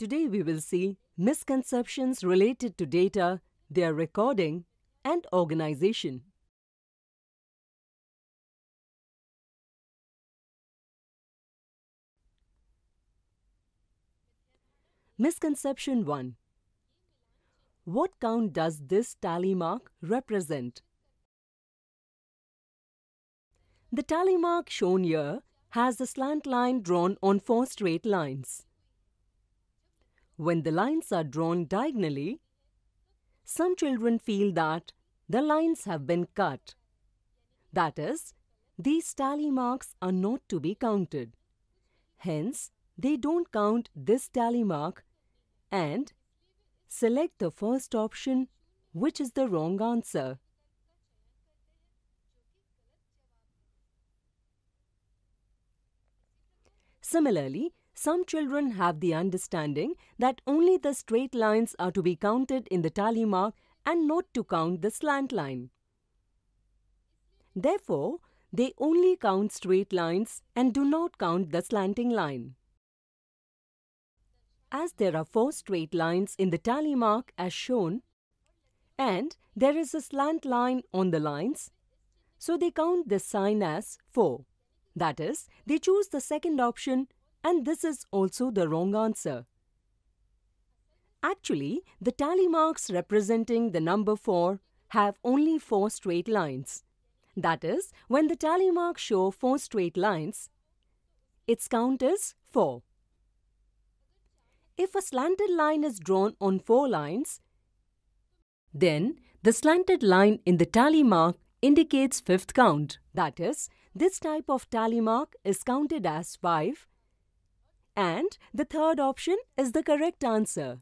Today we will see misconceptions related to data, their recording, and organization. Misconception 1 What count does this tally mark represent? The tally mark shown here has a slant line drawn on four straight lines. When the lines are drawn diagonally, some children feel that the lines have been cut. That is, these tally marks are not to be counted. Hence, they don't count this tally mark and select the first option which is the wrong answer. Similarly, some children have the understanding that only the straight lines are to be counted in the tally mark and not to count the slant line. Therefore, they only count straight lines and do not count the slanting line. As there are four straight lines in the tally mark as shown, and there is a slant line on the lines, so they count this sign as 4. That is, they choose the second option and this is also the wrong answer. Actually, the tally marks representing the number 4 have only 4 straight lines. That is, when the tally marks show 4 straight lines, its count is 4. If a slanted line is drawn on 4 lines, then the slanted line in the tally mark indicates fifth count. That is, this type of tally mark is counted as 5 and the third option is the correct answer.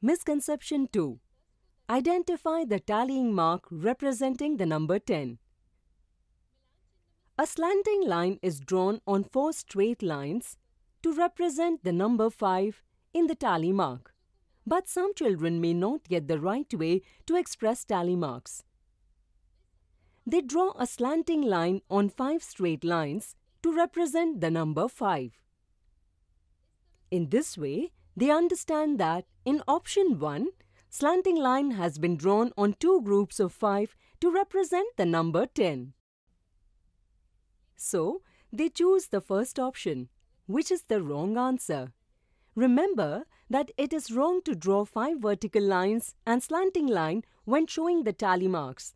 Misconception 2. Identify the tallying mark representing the number 10. A slanting line is drawn on four straight lines to represent the number 5 in the tally mark. But some children may not get the right way to express tally marks. They draw a slanting line on five straight lines to represent the number 5. In this way, they understand that in option 1, slanting line has been drawn on two groups of 5 to represent the number 10. So, they choose the first option, which is the wrong answer. Remember that it is wrong to draw 5 vertical lines and slanting line when showing the tally marks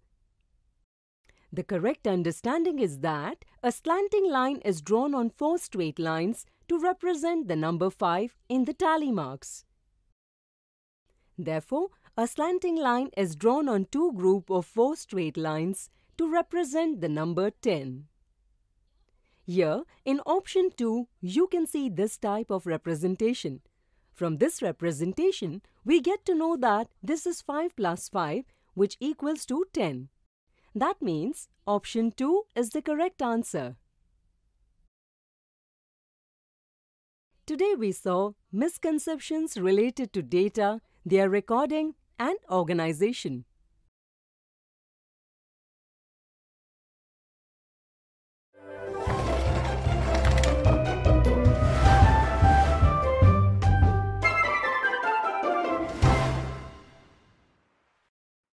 the correct understanding is that a slanting line is drawn on four straight lines to represent the number 5 in the tally marks. Therefore, a slanting line is drawn on two group of four straight lines to represent the number 10. Here, in option 2, you can see this type of representation. From this representation, we get to know that this is 5 plus 5 which equals to 10. That means option 2 is the correct answer. Today we saw misconceptions related to data, their recording and organization.